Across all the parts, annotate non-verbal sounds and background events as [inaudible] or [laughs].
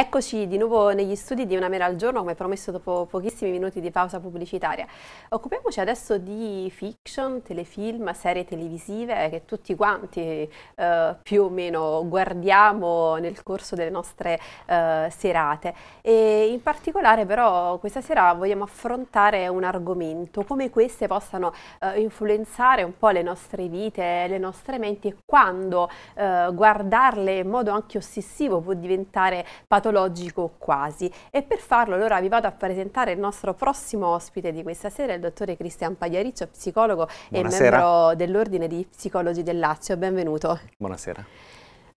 Eccoci di nuovo negli studi di Una Mera al Giorno, come promesso dopo pochissimi minuti di pausa pubblicitaria. Occupiamoci adesso di fiction, telefilm, serie televisive che tutti quanti eh, più o meno guardiamo nel corso delle nostre eh, serate. E in particolare però questa sera vogliamo affrontare un argomento, come queste possano eh, influenzare un po' le nostre vite, le nostre menti e quando eh, guardarle in modo anche ossessivo può diventare patologico patologico quasi. E per farlo allora vi vado a presentare il nostro prossimo ospite di questa sera, il dottore Cristian Pagliariccio, psicologo Buonasera. e membro dell'Ordine di Psicologi del Lazio. Benvenuto. Buonasera.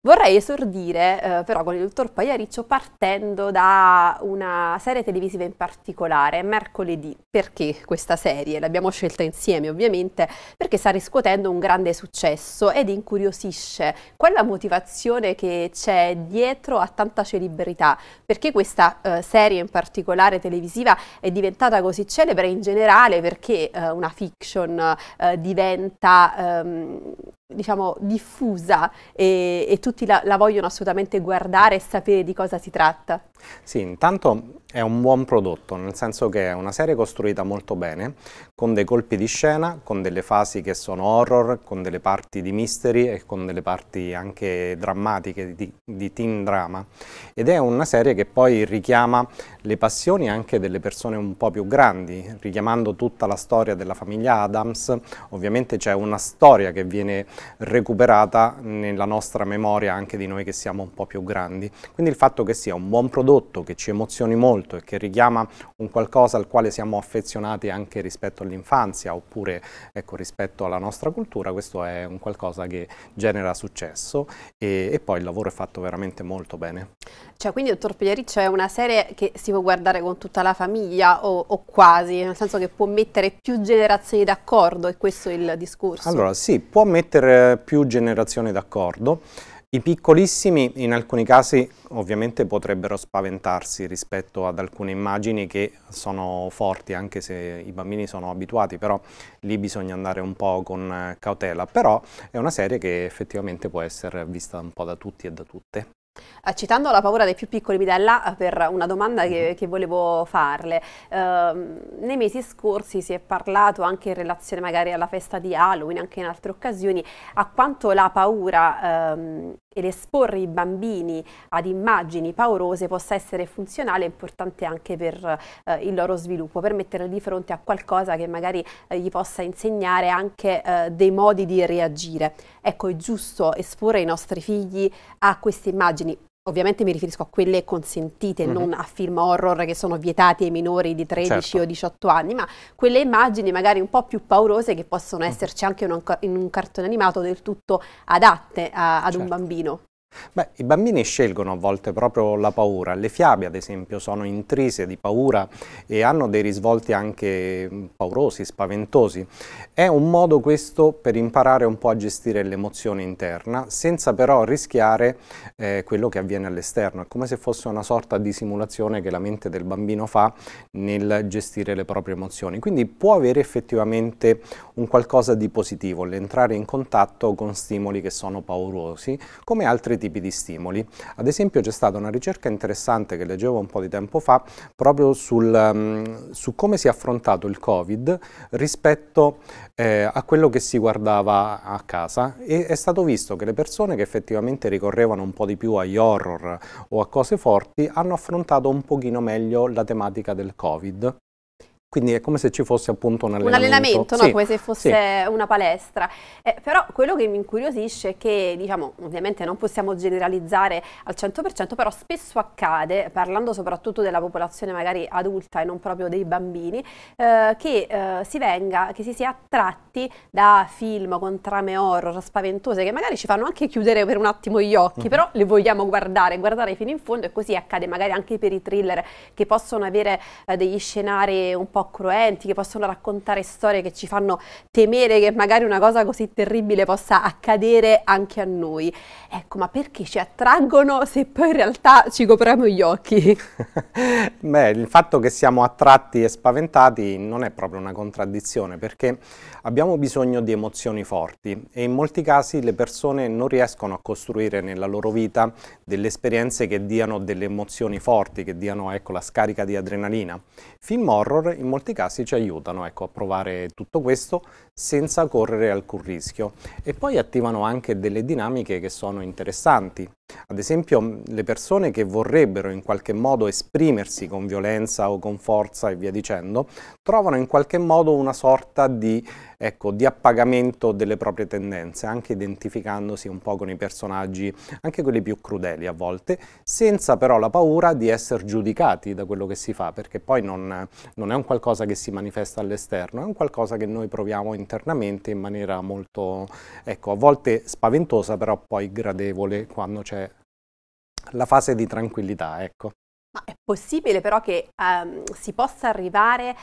Vorrei esordire eh, però con il dottor Pagliariccio partendo da una serie televisiva in particolare, mercoledì. Perché questa serie? L'abbiamo scelta insieme ovviamente perché sta riscuotendo un grande successo ed incuriosisce quella motivazione che c'è dietro a tanta celebrità. Perché questa eh, serie in particolare televisiva è diventata così celebre in generale? Perché eh, una fiction eh, diventa ehm, diciamo, diffusa e, e tutti la, la, vogliono assolutamente guardare e sapere di cosa si tratta. Sì, intanto è un buon prodotto, nel senso che è una serie costruita molto bene, con dei colpi di scena, con delle fasi che sono horror, con delle parti di mystery e con delle parti anche drammatiche di, di teen drama. Ed è una serie che poi richiama le passioni anche delle persone un po' più grandi, richiamando tutta la storia della famiglia Adams. Ovviamente c'è una storia che viene recuperata nella nostra memoria anche di noi che siamo un po' più grandi. Quindi il fatto che sia un buon prodotto, che ci emozioni molto e che richiama un qualcosa al quale siamo affezionati anche rispetto alle all'infanzia oppure ecco, rispetto alla nostra cultura, questo è un qualcosa che genera successo e, e poi il lavoro è fatto veramente molto bene. Cioè, quindi, dottor Piglieri, è una serie che si può guardare con tutta la famiglia o, o quasi, nel senso che può mettere più generazioni d'accordo, è questo il discorso? Allora, sì, può mettere più generazioni d'accordo. I piccolissimi in alcuni casi ovviamente potrebbero spaventarsi rispetto ad alcune immagini che sono forti anche se i bambini sono abituati, però lì bisogna andare un po' con cautela, però è una serie che effettivamente può essere vista un po' da tutti e da tutte. Eh, citando la paura dei più piccoli, mi dà là per una domanda che, mm-hmm. che volevo farle. Eh, nei mesi scorsi si è parlato anche in relazione magari alla festa di Halloween, anche in altre occasioni, a quanto la paura ehm, ed esporre i bambini ad immagini paurose possa essere funzionale e importante anche per eh, il loro sviluppo, per metterli di fronte a qualcosa che magari eh, gli possa insegnare anche eh, dei modi di reagire. Ecco, è giusto esporre i nostri figli a queste immagini, Ovviamente mi riferisco a quelle consentite, mm -hmm. non a film horror che sono vietati ai minori di 13 certo. o 18 anni, ma quelle immagini magari un po' più paurose che possono mm. esserci anche in un, in un cartone animato del tutto adatte a, ad certo. un bambino. Beh, i bambini scelgono a volte proprio la paura, le fiabe ad esempio sono intrise di paura e hanno dei risvolti anche mm, paurosi, spaventosi. È un modo questo per imparare un po' a gestire l'emozione interna senza però rischiare eh, quello che avviene all'esterno, è come se fosse una sorta di simulazione che la mente del bambino fa nel gestire le proprie emozioni, quindi può avere effettivamente un qualcosa di positivo l'entrare in contatto con stimoli che sono paurosi come altri tipi tipi di stimoli. Ad esempio c'è stata una ricerca interessante che leggevo un po' di tempo fa proprio sul, mm, su come si è affrontato il Covid rispetto eh, a quello che si guardava a casa e è stato visto che le persone che effettivamente ricorrevano un po' di più agli horror o a cose forti hanno affrontato un pochino meglio la tematica del Covid quindi è come se ci fosse appunto un allenamento. Un allenamento, no? sì, come se fosse sì. una palestra. Eh, però quello che mi incuriosisce è che, diciamo, ovviamente non possiamo generalizzare al 100%, però spesso accade, parlando soprattutto della popolazione magari adulta e non proprio dei bambini, eh, che, eh, si venga, che si sia attratti da film con trame horror spaventose che magari ci fanno anche chiudere per un attimo gli occhi, mm però le vogliamo guardare, guardare fino in fondo e così accade magari anche per i thriller che possono avere eh, degli scenari un po' po' cruenti, che possono raccontare storie che ci fanno temere che magari una cosa così terribile possa accadere anche a noi. Ecco, ma perché ci attraggono se poi in realtà ci copriamo gli occhi? [laughs] Beh, il fatto che siamo attratti e spaventati non è proprio una contraddizione, perché abbiamo bisogno di emozioni forti e in molti casi le persone non riescono a costruire nella loro vita delle esperienze che diano delle emozioni forti, che diano ecco, la scarica di adrenalina. Film horror in in molti casi ci aiutano ecco, a provare tutto questo senza correre alcun rischio. E poi attivano anche delle dinamiche che sono interessanti. Ad esempio mm, le persone che vorrebbero in qualche modo esprimersi con violenza o con forza e via dicendo, trovano in qualche modo una sorta di ecco, di appagamento delle proprie tendenze, anche identificandosi un po' con i personaggi, anche quelli più crudeli a volte, senza però la paura di essere giudicati da quello che si fa, perché poi non, non è un qualcosa che si manifesta all'esterno, è un qualcosa che noi proviamo internamente in maniera molto, ecco, a volte spaventosa, però poi gradevole quando c'è la fase di tranquillità, ecco. Ma è possibile però che um, si possa arrivare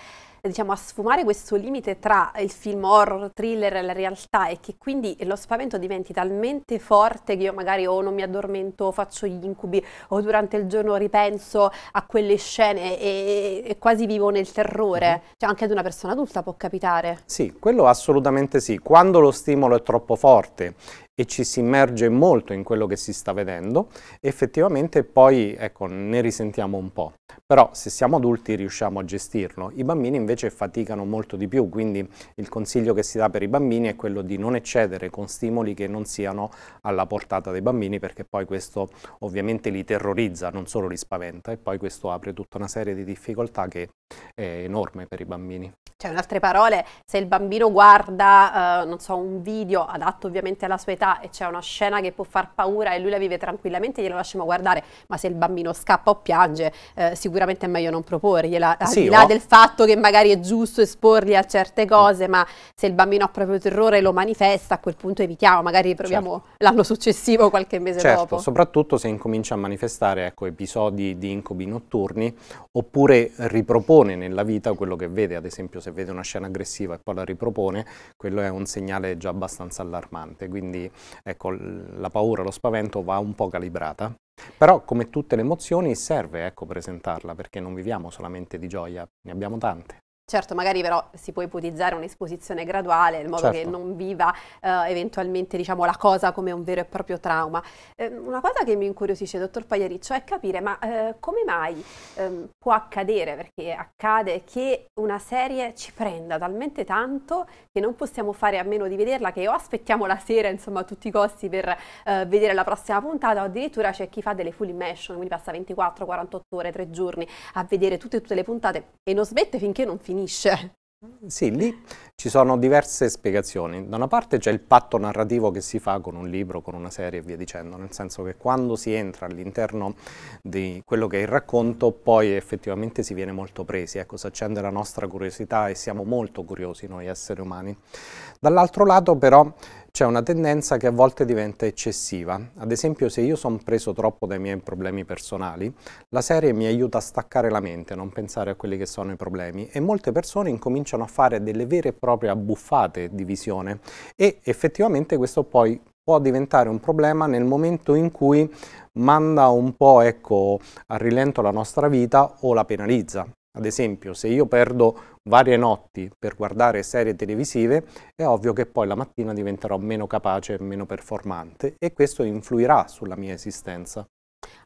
diciamo, a sfumare questo limite tra il film horror, thriller e la realtà e che quindi lo spavento diventi talmente forte che io magari o non mi addormento, o faccio gli incubi o durante il giorno ripenso a quelle scene e, e quasi vivo nel terrore. Mm -hmm. Cioè anche ad una persona adulta può capitare. Sì, quello assolutamente sì. Quando lo stimolo è troppo forte e ci si immerge molto in quello che si sta vedendo, effettivamente poi ecco, ne risentiamo un po'. Però se siamo adulti riusciamo a gestirlo, i bambini invece faticano molto di più, quindi il consiglio che si dà per i bambini è quello di non eccedere con stimoli che non siano alla portata dei bambini perché poi questo ovviamente li terrorizza, non solo li spaventa e poi questo apre tutta una serie di difficoltà che è enorme per i bambini. Cioè, in altre parole, se il bambino guarda, eh, non so, un video adatto ovviamente alla sua età, verità e c'è una scena che può far paura e lui la vive tranquillamente, glielo lasciamo guardare, ma se il bambino scappa o piange, eh, sicuramente è meglio non proporgliela, al sì, di là oh. del fatto che magari è giusto esporli a certe cose, mm. ma se il bambino ha proprio terrore e lo manifesta, a quel punto evitiamo, magari proviamo certo. l'anno successivo, qualche mese certo, dopo. Soprattutto se incomincia a manifestare ecco, episodi di incubi notturni, oppure ripropone nella vita quello che vede, ad esempio se vede una scena aggressiva e poi la ripropone, quello è un segnale già abbastanza allarmante, quindi Ecco, la paura, lo spavento va un po' calibrata. Però, come tutte le emozioni, serve ecco, presentarla perché non viviamo solamente di gioia, ne abbiamo tante. Certo, magari però si può ipotizzare un'esposizione graduale, in modo certo. che non viva eh, eventualmente diciamo, la cosa come un vero e proprio trauma. Eh, una cosa che mi incuriosisce, dottor Pagliariccio, è capire ma eh, come mai ehm, può accadere, perché accade, che una serie ci prenda talmente tanto che non possiamo fare a meno di vederla, che o aspettiamo la sera insomma, a tutti i costi per eh, vedere la prossima puntata, o addirittura c'è chi fa delle full immersion, quindi passa 24, 48 ore, 3 giorni a vedere tutte, e tutte le puntate e non smette finché non finisce finisce. Sì, lì ci sono diverse spiegazioni. Da una parte c'è il patto narrativo che si fa con un libro, con una serie e via dicendo, nel senso che quando si entra all'interno di quello che è il racconto, poi effettivamente si viene molto presi, ecco, si accende la nostra curiosità e siamo molto curiosi noi esseri umani. Dall'altro lato però c'è una tendenza che a volte diventa eccessiva. Ad esempio, se io sono preso troppo dai miei problemi personali, la serie mi aiuta a staccare la mente, a non pensare a quelli che sono i problemi e molte persone incominciano a fare delle vere e proprie abbuffate di visione e effettivamente questo poi può diventare un problema nel momento in cui manda un po' ecco, a rilento la nostra vita o la penalizza. Ad esempio, se io perdo varie notti per guardare serie televisive, è ovvio che poi la mattina diventerò meno capace, e meno performante e questo influirà sulla mia esistenza.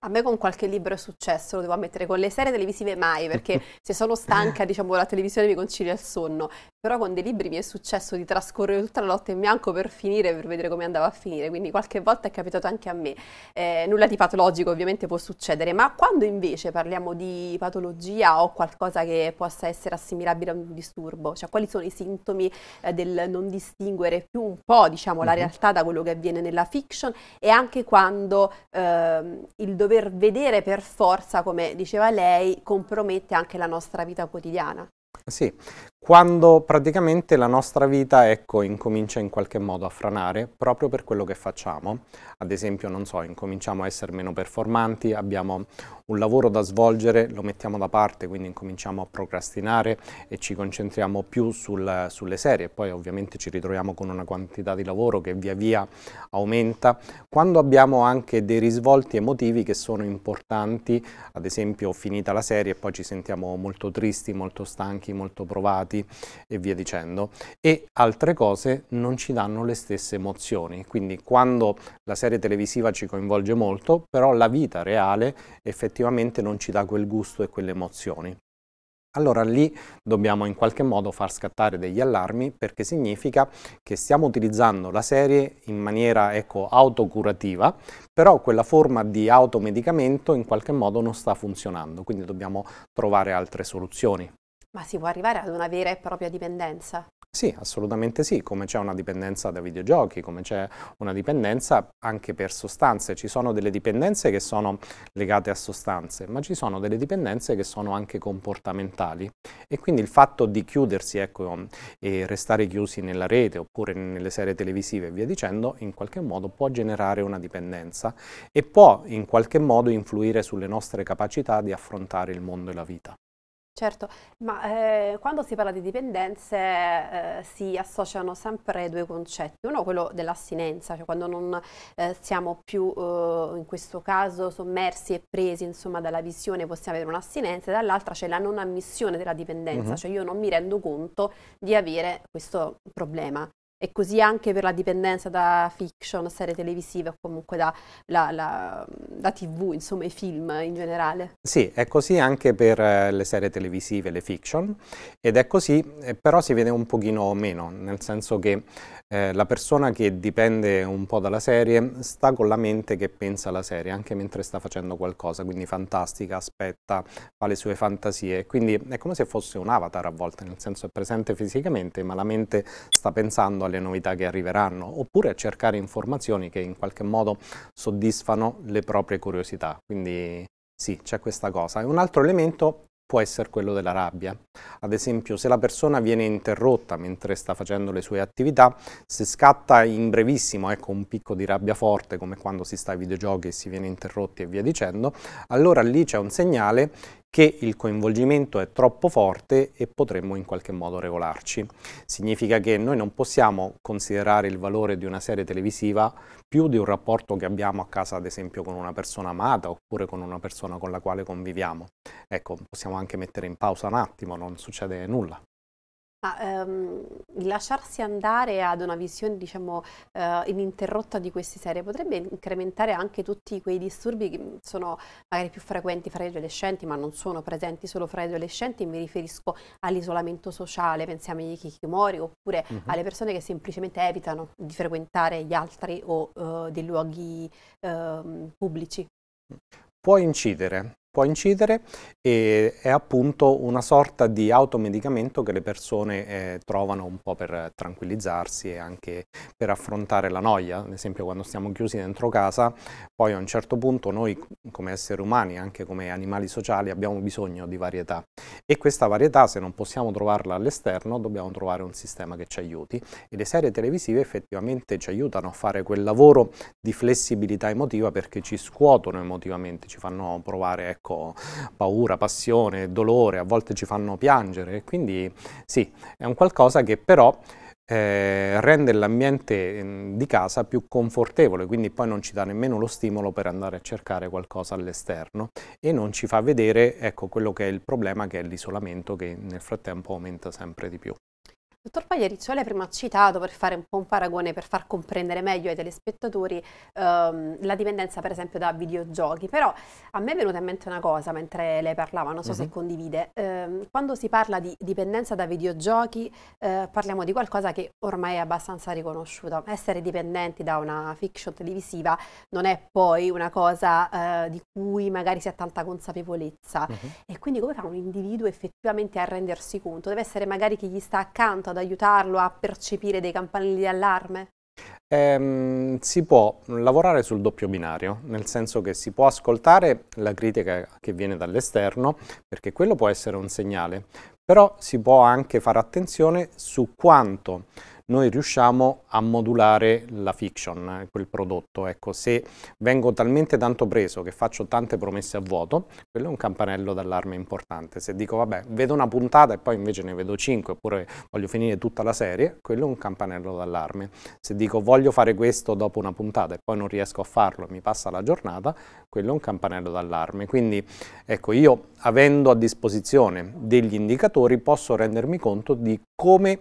A me con qualche libro è successo, lo devo ammettere, con le serie televisive mai, perché [laughs] se sono stanca, diciamo, la televisione mi concilia il sonno. Però con dei libri mi è successo di trascorrere tutta la notte in bianco per finire, per vedere come andava a finire, quindi qualche volta è capitato anche a me. Eh, nulla di patologico ovviamente può succedere, ma quando invece parliamo di patologia o qualcosa che possa essere assimilabile a un disturbo, cioè quali sono i sintomi eh, del non distinguere più un po', diciamo, la mm-hmm. realtà da quello che avviene nella fiction e anche quando eh, il dover vedere per forza, come diceva lei, compromette anche la nostra vita quotidiana. Sì, quando praticamente la nostra vita ecco, incomincia in qualche modo a franare proprio per quello che facciamo. Ad esempio, non so, incominciamo a essere meno performanti, abbiamo un lavoro da svolgere, lo mettiamo da parte, quindi incominciamo a procrastinare e ci concentriamo più sul, sulle serie. Poi ovviamente ci ritroviamo con una quantità di lavoro che via via aumenta. Quando abbiamo anche dei risvolti emotivi che sono importanti, ad esempio finita la serie e poi ci sentiamo molto tristi, molto stanchi, molto provati, filmati e via dicendo. E altre cose non ci danno le stesse emozioni, quindi quando la serie televisiva ci coinvolge molto, però la vita reale effettivamente non ci dà quel gusto e quelle emozioni. Allora lì dobbiamo in qualche modo far scattare degli allarmi perché significa che stiamo utilizzando la serie in maniera ecco, autocurativa, però quella forma di automedicamento in qualche modo non sta funzionando, quindi dobbiamo trovare altre soluzioni. Ma si può arrivare ad una vera e propria dipendenza? Sì, assolutamente sì, come c'è una dipendenza da videogiochi, come c'è una dipendenza anche per sostanze. Ci sono delle dipendenze che sono legate a sostanze, ma ci sono delle dipendenze che sono anche comportamentali. E quindi il fatto di chiudersi ecco, e restare chiusi nella rete oppure nelle serie televisive e via dicendo, in qualche modo può generare una dipendenza e può in qualche modo influire sulle nostre capacità di affrontare il mondo e la vita. Certo, ma eh, quando si parla di dipendenze eh, si associano sempre due concetti, uno quello dell'astinenza, cioè quando non eh, siamo più eh, in questo caso sommersi e presi insomma, dalla visione possiamo avere un'astinenza, e dall'altra c'è la non ammissione della dipendenza, uh mhm. -huh. cioè io non mi rendo conto di avere questo problema. E così anche per la dipendenza da fiction, serie televisive o comunque da, la, la, da tv, insomma i film in generale. Sì, è così anche per eh, le serie televisive, le fiction, ed è così, eh, però si vede un pochino meno, nel senso che eh, la persona che dipende un po' dalla serie sta con la mente che pensa alla serie, anche mentre sta facendo qualcosa, quindi fantastica, aspetta, fa le sue fantasie, quindi è come se fosse un avatar a volte, nel senso è presente fisicamente, ma la mente sta pensando alle novità che arriveranno, oppure a cercare informazioni che in qualche modo soddisfano le proprie curiosità. Quindi sì, c'è questa cosa. E un altro elemento può essere quello della rabbia. Ad esempio, se la persona viene interrotta mentre sta facendo le sue attività, se scatta in brevissimo ecco, un picco di rabbia forte, come quando si sta ai videogiochi e si viene interrotti e via dicendo, allora lì c'è un segnale che il coinvolgimento è troppo forte e potremmo in qualche modo regolarci. Significa che noi non possiamo considerare il valore di una serie televisiva più di un rapporto che abbiamo a casa ad esempio con una persona amata oppure con una persona con la quale conviviamo. Ecco, possiamo anche mettere in pausa un attimo, non succede nulla. Ma um, lasciarsi andare ad una visione, diciamo, uh, ininterrotta di queste serie potrebbe incrementare anche tutti quei disturbi che mm, sono magari più frequenti fra gli adolescenti, ma non sono presenti solo fra gli adolescenti, mi riferisco all'isolamento sociale, pensiamo agli chikimori, oppure uh -huh. alle persone che semplicemente evitano di frequentare gli altri o uh, dei luoghi ehm, pubblici. Può incidere può incidere e è appunto una sorta di automedicamento che le persone eh, trovano un po' per tranquillizzarsi e anche per affrontare la noia, ad esempio quando stiamo chiusi dentro casa, poi a un certo punto noi come esseri umani, anche come animali sociali, abbiamo bisogno di varietà e questa varietà se non possiamo trovarla all'esterno dobbiamo trovare un sistema che ci aiuti e le serie televisive effettivamente ci aiutano a fare quel lavoro di flessibilità emotiva perché ci scuotono emotivamente, ci fanno provare ecco, ecco, paura, passione, dolore, a volte ci fanno piangere, quindi sì, è un qualcosa che però eh, rende l'ambiente mm, di casa più confortevole, quindi poi non ci dà nemmeno lo stimolo per andare a cercare qualcosa all'esterno e non ci fa vedere ecco, quello che è il problema che è l'isolamento che nel frattempo aumenta sempre di più. Dottor Pagliericcio, lei prima ha citato, per fare un po' un paragone, per far comprendere meglio ai telespettatori ehm, la dipendenza per esempio da videogiochi, però a me è venuta in mente una cosa mentre lei parlava, non so mm -hmm. se mhm. condivide, eh, quando si parla di dipendenza da videogiochi eh, parliamo di qualcosa che ormai è abbastanza riconosciuto, essere dipendenti da una fiction televisiva non è poi una cosa eh, di cui magari si ha tanta consapevolezza mm -hmm. e quindi come fa un individuo effettivamente a rendersi conto? Deve essere magari chi gli sta accanto ad aiutarlo a percepire dei campanelli di allarme? Eh, si può lavorare sul doppio binario, nel senso che si può ascoltare la critica che viene dall'esterno, perché quello può essere un segnale, però si può anche fare attenzione su quanto noi riusciamo a modulare la fiction, quel prodotto. Ecco, se vengo talmente tanto preso che faccio tante promesse a vuoto, quello è un campanello d'allarme importante. Se dico, vabbè, vedo una puntata e poi invece ne vedo cinque, oppure voglio finire tutta la serie, quello è un campanello d'allarme. Se dico, voglio fare questo dopo una puntata e poi non riesco a farlo e mi passa la giornata, quello è un campanello d'allarme. Quindi, ecco, io avendo a disposizione degli indicatori posso rendermi conto di come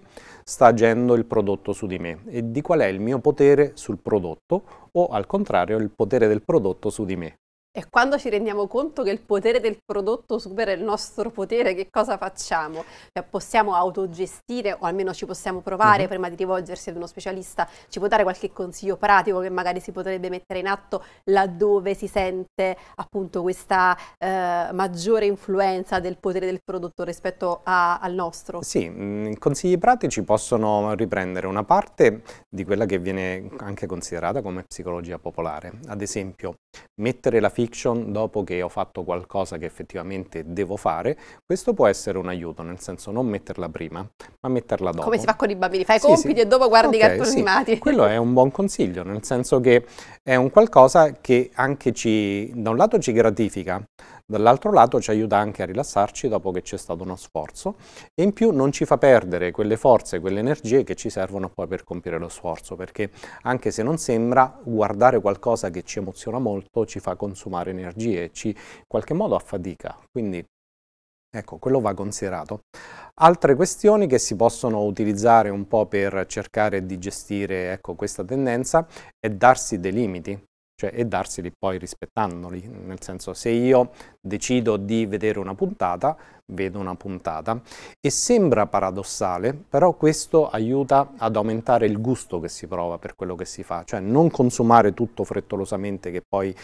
sta agendo il prodotto su di me e di qual è il mio potere sul prodotto o al contrario il potere del prodotto su di me. E quando ci rendiamo conto che il potere del prodotto supera il nostro potere, che cosa facciamo? Cioè, possiamo autogestire o almeno ci possiamo provare uh-huh. prima di rivolgersi ad uno specialista? Ci può dare qualche consiglio pratico che magari si potrebbe mettere in atto laddove si sente appunto questa eh, maggiore influenza del potere del prodotto rispetto a, al nostro? Sì, mm, i consigli pratici possono riprendere una parte di quella che viene anche considerata come psicologia popolare. Ad esempio, mettere la fica fiction dopo che ho fatto qualcosa che effettivamente devo fare, questo può essere un aiuto, nel senso non metterla prima, ma metterla dopo. Come si fa con i bambini? Fai i sì, compiti sì. e dopo guardi okay, i cartoni sì. animati. Quello è un buon consiglio, nel senso che è un qualcosa che anche ci, da un lato ci gratifica, Dall'altro lato ci aiuta anche a rilassarci dopo che c'è stato uno sforzo e in più non ci fa perdere quelle forze, quelle energie che ci servono poi per compiere lo sforzo, perché anche se non sembra, guardare qualcosa che ci emoziona molto ci fa consumare energie, ci in qualche modo affatica. Quindi Ecco, quello va considerato. Altre questioni che si possono utilizzare un po' per cercare di gestire ecco, questa tendenza è darsi dei limiti, cioè, e darseli poi rispettandoli, nel senso se io decido di vedere una puntata, vedo una puntata e sembra paradossale, però questo aiuta ad aumentare il gusto che si prova per quello che si fa, cioè non consumare tutto frettolosamente che poi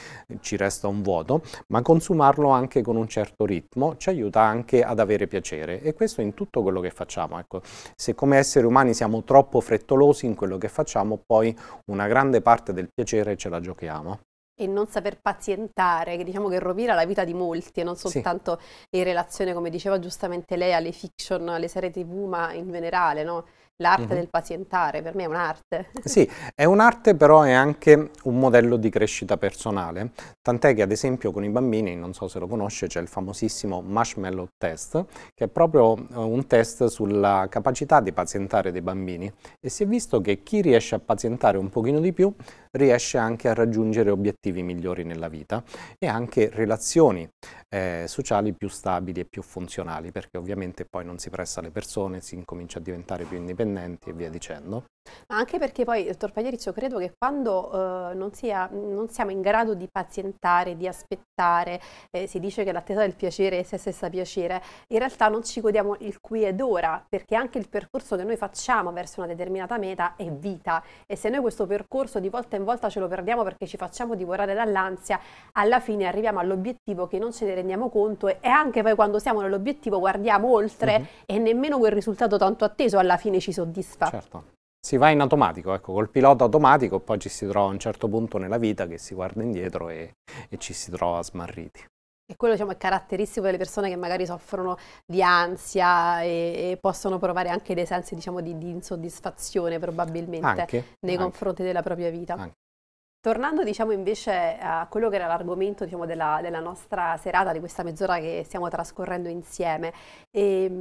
ci resta un vuoto, ma consumarlo anche con un certo ritmo ci aiuta anche ad avere piacere e questo in tutto quello che facciamo. Ecco, se come esseri umani siamo troppo frettolosi in quello che facciamo, poi una grande parte del piacere ce la giochiamo e non saper pazientare, che diciamo che rovina la vita di molti e non soltanto sì. in relazione, come diceva giustamente lei, alle fiction, alle serie tv, ma in generale, no? l'arte mm-hmm. del pazientare, per me è un'arte. [laughs] Sì, è un'arte però è anche un modello di crescita personale, tant'è che ad esempio con i bambini, non so se lo conosce, c'è il famosissimo marshmallow test, che è proprio eh, un test sulla capacità di pazientare dei bambini e si è visto che chi riesce a pazientare un pochino di più riesce anche a raggiungere obiettivi migliori nella vita e anche relazioni eh, sociali più stabili e più funzionali, perché ovviamente poi non si pressa le persone, si incomincia a diventare più indipendenti e via dicendo. Anche perché poi, dottor Paglierizio, credo che quando eh, non, sia, non, siamo in grado di pazientare, di aspettare, eh, si dice che l'attesa del piacere è se stessa piacere, in realtà non ci godiamo il qui ed ora, perché anche il percorso che noi facciamo verso una determinata meta è vita e se noi questo percorso di volta in volta ce lo perdiamo perché ci facciamo divorare dall'ansia, alla fine arriviamo all'obiettivo che non ce ne rendiamo conto e, anche poi quando siamo nell'obiettivo guardiamo oltre uh-huh. e nemmeno quel risultato tanto atteso alla fine ci soddisfa. Certo si va in automatico, ecco, col pilota automatico, poi ci si trova a un certo punto nella vita che si guarda indietro e, e ci si trova smarriti. E quello diciamo, è caratteristico delle persone che magari soffrono di ansia e, e possono provare anche dei sensi diciamo, di, di, insoddisfazione probabilmente anche, nei anche. confronti della propria vita. Anche. Tornando diciamo, invece a quello che era l'argomento diciamo, della, della, nostra serata, di questa mezz'ora che stiamo trascorrendo insieme, e, ehm,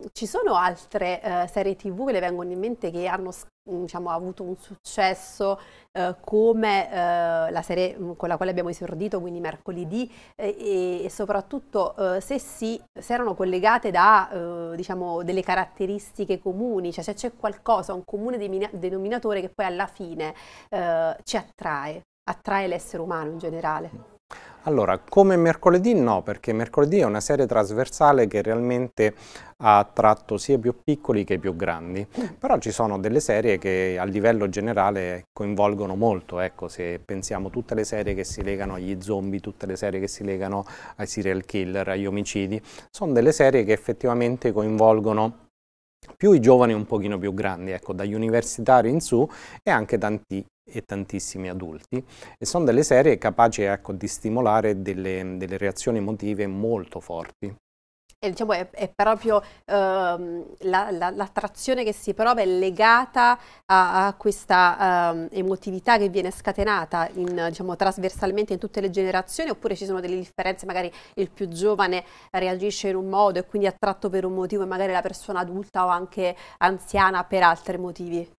mh, ci sono altre uh, serie tv che le vengono in mente che hanno Mm, diciamo, ha avuto un successo eh, come eh, la serie mm, con la quale abbiamo esordito, quindi mercoledì, eh, e, soprattutto eh, se sì, se erano collegate da eh, diciamo, delle caratteristiche comuni, cioè se c'è qualcosa, un comune denominatore che poi alla fine eh, ci attrae, attrae l'essere umano in generale. Allora, come mercoledì no, perché mercoledì è una serie trasversale che realmente ha attratto sia i più piccoli che i più grandi, però ci sono delle serie che a livello generale coinvolgono molto, ecco, se pensiamo tutte le serie che si legano agli zombie, tutte le serie che si legano ai serial killer, agli omicidi, sono delle serie che effettivamente coinvolgono più i giovani un pochino più grandi, ecco, dagli universitari in su e anche tanti e tantissimi adulti e sono delle serie capaci ecco, di stimolare delle, delle reazioni emotive molto forti. E, diciamo, è, è, proprio ehm, l'attrazione la, la, che si prova è legata a, a questa ehm, emotività che viene scatenata in, diciamo, trasversalmente in tutte le generazioni oppure ci sono delle differenze, magari il più giovane reagisce in un modo e quindi è attratto per un motivo e magari la persona adulta o anche anziana per altri motivi?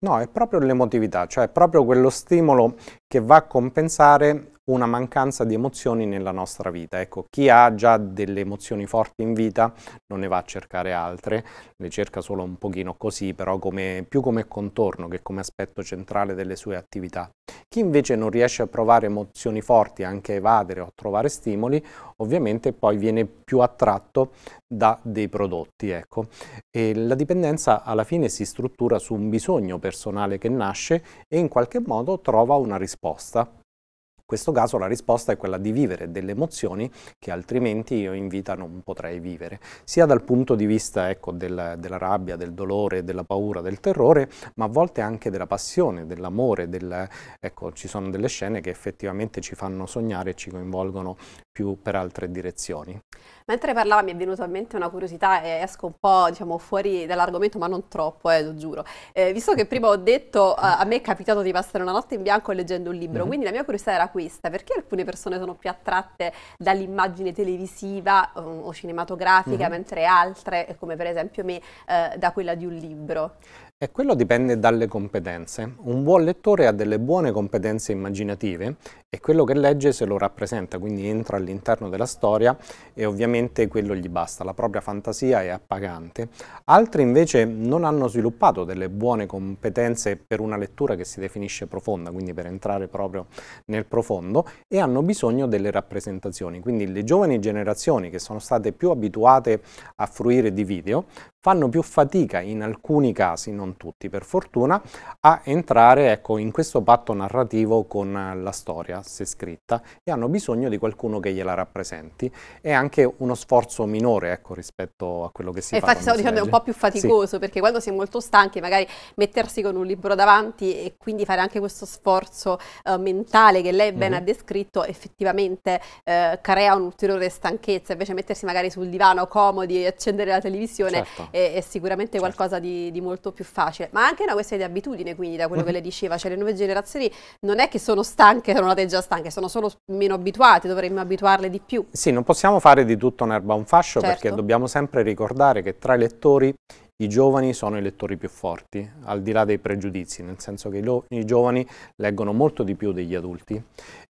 No, è proprio l'emotività, cioè è proprio quello stimolo che va a compensare una mancanza di emozioni nella nostra vita. Ecco, chi ha già delle emozioni forti in vita non ne va a cercare altre, le cerca solo un pochino così, però come, più come contorno che come aspetto centrale delle sue attività. Chi invece non riesce a provare emozioni forti, anche a evadere o a trovare stimoli, ovviamente poi viene più attratto da dei prodotti. Ecco. E la dipendenza alla fine si struttura su un bisogno personale che nasce e in qualche modo trova una risposta questo caso la risposta è quella di vivere delle emozioni che altrimenti io in vita non potrei vivere, sia dal punto di vista ecco, del, della rabbia, del dolore, della paura, del terrore, ma a volte anche della passione, dell'amore, del, ecco, ci sono delle scene che effettivamente ci fanno sognare e ci coinvolgono più per altre direzioni. Mentre parlava mi è venuta in mente una curiosità e esco un po' diciamo, fuori dall'argomento, ma non troppo, eh, lo giuro. Eh, visto che prima ho detto, eh, a me è capitato di passare una notte in bianco leggendo un libro, mm -hmm. quindi la mia curiosità era questa, perché alcune persone sono più attratte dall'immagine televisiva um, o cinematografica, mm -hmm. mentre altre, come per esempio me, eh, da quella di un libro? E quello dipende dalle competenze. Un buon lettore ha delle buone competenze immaginative e quello che legge se lo rappresenta, quindi entra all'interno della storia e ovviamente quello gli basta, la propria fantasia è appagante. Altri invece non hanno sviluppato delle buone competenze per una lettura che si definisce profonda, quindi per entrare proprio nel profondo e hanno bisogno delle rappresentazioni. Quindi le giovani generazioni che sono state più abituate a fruire di video fanno più fatica in alcuni casi, non tutti per fortuna, a entrare ecco, in questo patto narrativo con la storia, se scritta, e hanno bisogno di qualcuno che gliela rappresenti. È anche uno sforzo minore ecco, rispetto a quello che si e fa. Infatti stavo dicendo è un po' più faticoso, sì. perché quando si è molto stanchi magari mettersi con un libro davanti e quindi fare anche questo sforzo eh, mentale che lei ben mm -hmm. ha descritto effettivamente eh, crea un'ulteriore stanchezza, invece mettersi magari sul divano comodi e accendere la televisione certo è, è, sicuramente certo. qualcosa di, di, molto più facile. Ma anche una questione di abitudine, quindi, da quello mm che mhm. lei diceva, cioè le nuove generazioni non è che sono stanche, sono nate già stanche, sono solo meno abituate, dovremmo abituarle di più. Sì, non possiamo fare di tutto un'erba un fascio certo. perché dobbiamo sempre ricordare che tra i lettori i giovani sono i lettori più forti, al di là dei pregiudizi, nel senso che i, i giovani leggono molto di più degli adulti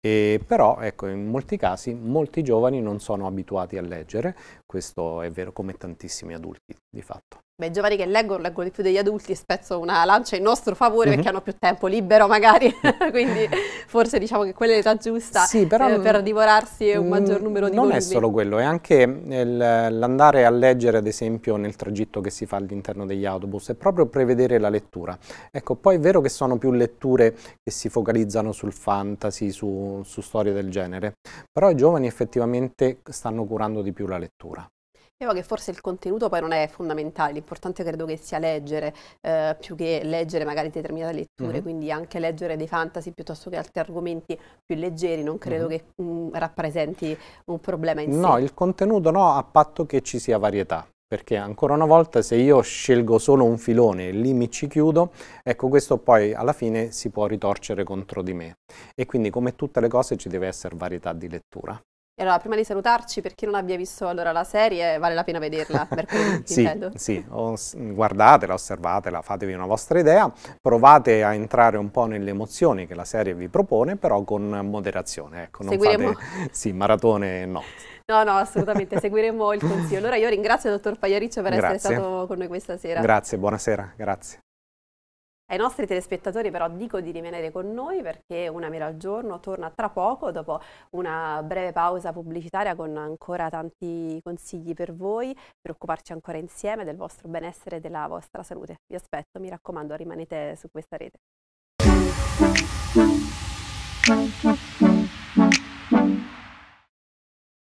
e però ecco, in molti casi molti giovani non sono abituati a leggere, questo è vero come tantissimi adulti di fatto. Beh, i giovani che leggono, leggono di più degli adulti spezzo una lancia in nostro favore mm -hmm. perché mhm. hanno più tempo libero magari, [laughs] quindi forse diciamo che quella è l'età giusta sì, però, eh, per divorarsi un mm, maggior numero di non volumi. Non è solo quello, è anche l'andare a leggere ad esempio nel tragitto che si fa all'interno degli autobus, è proprio prevedere la lettura. Ecco, poi è vero che sono più letture che si focalizzano sul fantasy, su su, storie del genere, però i giovani effettivamente stanno curando di più la lettura. Eva che forse il contenuto poi non è fondamentale, l'importante credo che sia leggere, eh, più che leggere magari determinate letture, mm -hmm. quindi anche leggere dei fantasy piuttosto che altri argomenti più leggeri non credo mhm. mm -hmm. che mh, rappresenti un problema in no, sé. No, il contenuto no, a patto che ci sia varietà perché ancora una volta se io scelgo solo un filone e lì mi ci chiudo, ecco questo poi alla fine si può ritorcere contro di me. E quindi come tutte le cose ci deve essere varietà di lettura. E allora, prima di salutarci, per chi non abbia visto allora la serie, vale la pena vederla, [laughs] sì, Sì, os guardatela, osservatela, fatevi una vostra idea, provate a entrare un po' nelle emozioni che la serie vi propone, però con moderazione, ecco, non Seguiremo. fate sì, maratone no. No, no, assolutamente, seguiremo il consiglio. Allora io ringrazio il dottor Pagliariccio per grazie. essere stato con noi questa sera. Grazie, buonasera, grazie. Ai nostri telespettatori però dico di rimanere con noi perché una Mera al giorno torna tra poco dopo una breve pausa pubblicitaria con ancora tanti consigli per voi per occuparci ancora insieme del vostro benessere e della vostra salute. Vi aspetto, mi raccomando, rimanete su questa rete.